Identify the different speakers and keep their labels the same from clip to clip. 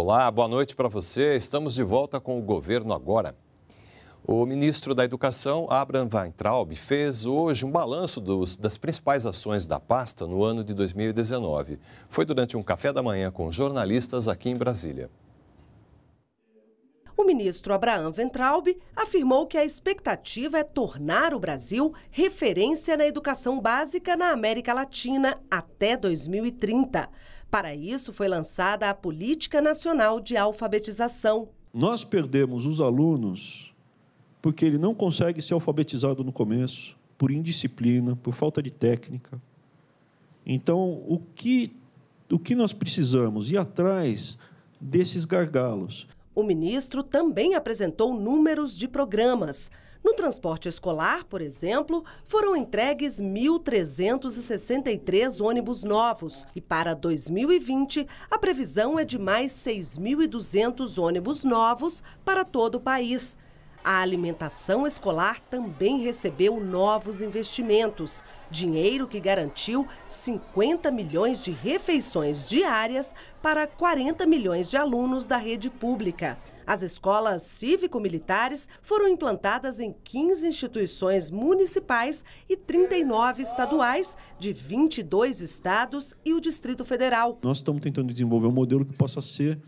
Speaker 1: Olá, boa noite para você. Estamos de volta com o Governo Agora. O ministro da Educação, Abraham Weintraub, fez hoje um balanço dos, das principais ações da pasta no ano de 2019. Foi durante um café da manhã com jornalistas aqui em Brasília.
Speaker 2: O ministro Abraham Weintraub afirmou que a expectativa é tornar o Brasil referência na educação básica na América Latina até 2030. Para isso, foi lançada a Política Nacional de Alfabetização.
Speaker 3: Nós perdemos os alunos porque ele não consegue ser alfabetizado no começo, por indisciplina, por falta de técnica. Então, o que, o que nós precisamos ir atrás
Speaker 2: desses gargalos? O ministro também apresentou números de programas. No transporte escolar, por exemplo, foram entregues 1.363 ônibus novos e para 2020 a previsão é de mais 6.200 ônibus novos para todo o país. A alimentação escolar também recebeu novos investimentos, dinheiro que garantiu 50 milhões de refeições diárias para 40 milhões de alunos da rede pública. As escolas cívico-militares foram implantadas em 15 instituições municipais e 39 estaduais de 22 estados e o Distrito Federal.
Speaker 3: Nós estamos tentando desenvolver um modelo que possa ser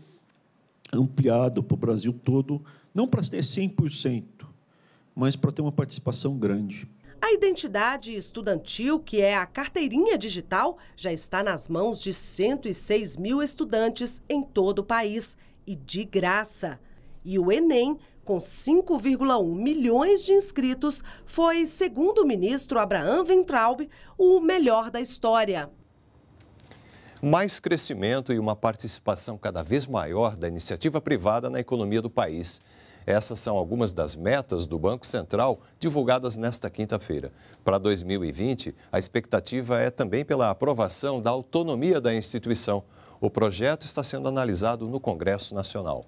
Speaker 3: ampliado para o Brasil todo, não para ter 100%, mas para ter uma participação grande.
Speaker 2: A identidade estudantil, que é a carteirinha digital, já está nas mãos de 106 mil estudantes em todo o país e de graça. E o Enem, com 5,1 milhões de inscritos, foi, segundo o ministro Abraham Ventraub, o melhor da história.
Speaker 1: Mais crescimento e uma participação cada vez maior da iniciativa privada na economia do país. Essas são algumas das metas do Banco Central divulgadas nesta quinta-feira. Para 2020, a expectativa é também pela aprovação da autonomia da instituição. O projeto está sendo analisado no Congresso Nacional.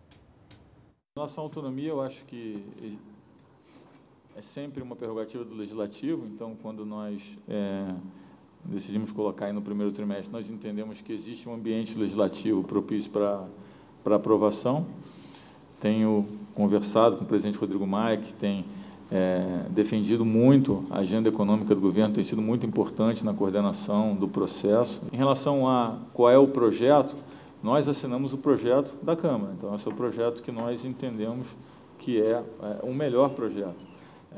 Speaker 4: Nossa autonomia, eu acho que é sempre uma prerrogativa do legislativo, então, quando nós é, decidimos colocar aí no primeiro trimestre, nós entendemos que existe um ambiente legislativo propício para, para aprovação. Tenho conversado com o presidente Rodrigo Maia, que tem é, defendido muito a agenda econômica do governo, tem sido muito importante na coordenação do processo. Em relação a qual é o projeto, nós assinamos o projeto da Câmara. Então, esse é o projeto que nós entendemos que é, é o melhor projeto. É,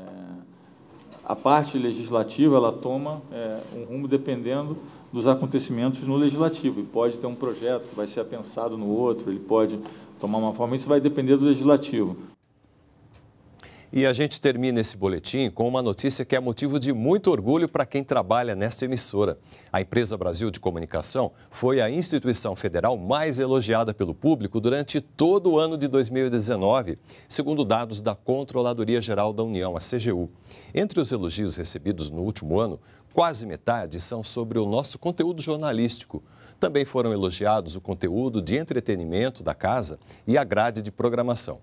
Speaker 4: a parte legislativa ela toma é, um rumo dependendo dos acontecimentos no legislativo. E pode ter um projeto que vai ser apensado no outro, ele pode tomar uma forma, isso vai depender do legislativo. E a
Speaker 1: gente termina esse boletim com uma notícia que é motivo de muito orgulho para quem trabalha nesta emissora. A Empresa Brasil de Comunicação foi a instituição federal mais elogiada pelo público durante todo o ano de 2019, segundo dados da Controladoria Geral da União, a CGU. Entre os elogios recebidos no último ano, quase metade são sobre o nosso conteúdo jornalístico. Também foram elogiados o conteúdo de entretenimento da casa e a grade de programação.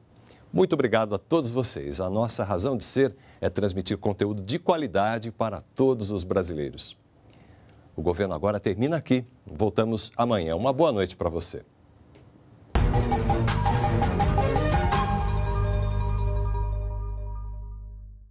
Speaker 1: Muito obrigado a todos vocês. A nossa razão de ser é transmitir conteúdo de qualidade para todos os brasileiros. O governo agora termina aqui. Voltamos amanhã. Uma boa noite para você.